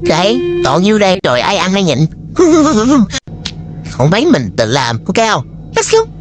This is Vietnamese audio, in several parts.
Đấy, toàn nhiêu đây rồi ai ăn ai nhịn Không bán mình tự làm, ok cao Let's go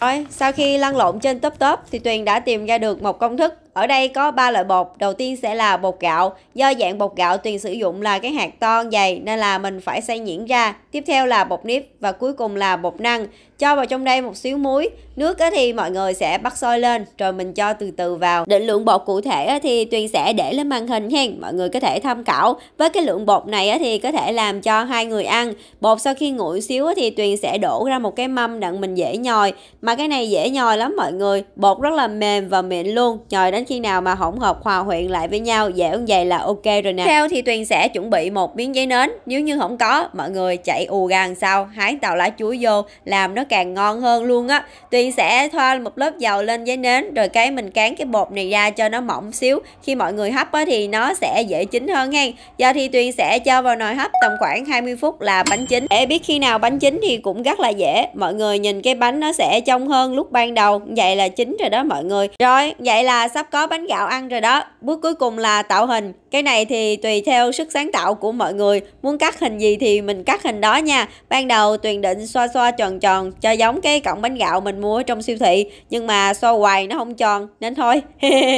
Rồi, sau khi lăn lộn trên top top thì Tuyền đã tìm ra được một công thức. Ở đây có 3 loại bột. Đầu tiên sẽ là bột gạo. Do dạng bột gạo Tuyền sử dụng là cái hạt to dày nên là mình phải xay nhuyễn ra. Tiếp theo là bột nếp và cuối cùng là bột năng. Cho vào trong đây một xíu muối. Nước thì mọi người sẽ bắt sôi lên rồi mình cho từ từ vào. Định lượng bột cụ thể thì Tuyền sẽ để lên màn hình hen. Mọi người có thể tham khảo. Với cái lượng bột này thì có thể làm cho hai người ăn. Bột sau khi nguội xíu thì Tuyền sẽ đổ ra một cái mâm đặng mình dễ nhồi. Mà mà cái này dễ nhồi lắm mọi người bột rất là mềm và mịn luôn nhồi đến khi nào mà hỗn hợp hòa quyện lại với nhau dễ hơn vậy là ok rồi nè theo thì tuyền sẽ chuẩn bị một miếng giấy nến nếu như không có mọi người chạy ù gàng sau hái tàu lá chuối vô làm nó càng ngon hơn luôn á tuyền sẽ thoa một lớp dầu lên giấy nến rồi cái mình cán cái bột này ra cho nó mỏng xíu khi mọi người hấp á, thì nó sẽ dễ chín hơn nha giờ thì tuyền sẽ cho vào nồi hấp tầm khoảng 20 phút là bánh chín để biết khi nào bánh chín thì cũng rất là dễ mọi người nhìn cái bánh nó sẽ trong đông hơn lúc ban đầu vậy là chín rồi đó mọi người rồi vậy là sắp có bánh gạo ăn rồi đó bước cuối cùng là tạo hình cái này thì tùy theo sức sáng tạo của mọi người, muốn cắt hình gì thì mình cắt hình đó nha. Ban đầu Tuyền định xoa xoa tròn tròn cho giống cái cọng bánh gạo mình mua ở trong siêu thị, nhưng mà xoa hoài nó không tròn nên thôi,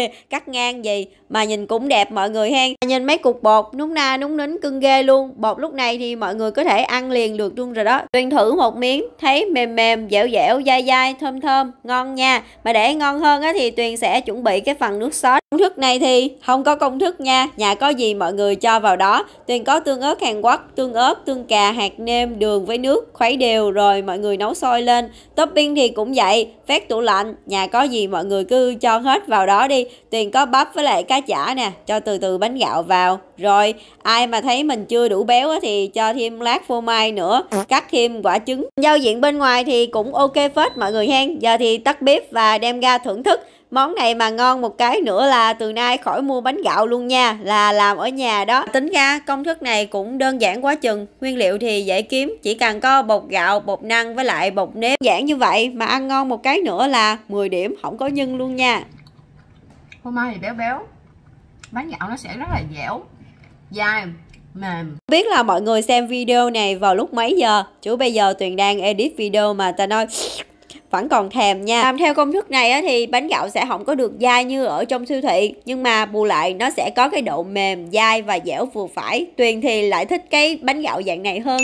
cắt ngang gì mà nhìn cũng đẹp mọi người hen. Nhìn mấy cục bột núng na núng nín cưng ghê luôn. Bột lúc này thì mọi người có thể ăn liền được luôn rồi đó. Tuyền thử một miếng, thấy mềm mềm, dẻo dẻo, dai dai, thơm thơm, ngon nha. Mà để ngon hơn thì Tuyền sẽ chuẩn bị cái phần nước sốt. Công thức này thì không có công thức nha nhà có gì mọi người cho vào đó. Tuyền có tương ớt Hàn Quốc, tương ớt, tương cà, hạt nêm, đường với nước, khuấy đều rồi mọi người nấu sôi lên. Topping thì cũng vậy, phát tủ lạnh, nhà có gì mọi người cứ cho hết vào đó đi. Tuyền có bắp với lại cá chả nè, cho từ từ bánh gạo vào. Rồi, ai mà thấy mình chưa đủ béo thì cho thêm lát phô mai nữa, cắt thêm quả trứng. Giao diện bên ngoài thì cũng ok phết mọi người hen. Giờ thì tắt bếp và đem ra thưởng thức món này mà ngon một cái nữa là từ nay khỏi mua bánh gạo luôn nha là làm ở nhà đó tính ra công thức này cũng đơn giản quá chừng nguyên liệu thì dễ kiếm chỉ cần có bột gạo bột năng với lại bột nếp giản như vậy mà ăn ngon một cái nữa là 10 điểm không có nhân luôn nha hôm nay thì béo béo bánh gạo nó sẽ rất là dẻo dai mềm biết là mọi người xem video này vào lúc mấy giờ chú bây giờ tuyền đang edit video mà ta nói vẫn còn thèm nha làm theo công thức này thì bánh gạo sẽ không có được dai như ở trong siêu thị nhưng mà bù lại nó sẽ có cái độ mềm dai và dẻo vừa phải tuyền thì lại thích cái bánh gạo dạng này hơn